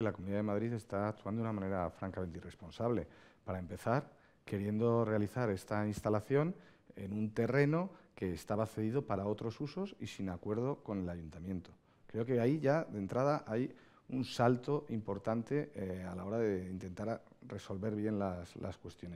La Comunidad de Madrid está actuando de una manera francamente irresponsable. Para empezar, queriendo realizar esta instalación en un terreno que estaba cedido para otros usos y sin acuerdo con el ayuntamiento. Creo que ahí ya de entrada hay un salto importante eh, a la hora de intentar resolver bien las cuestiones.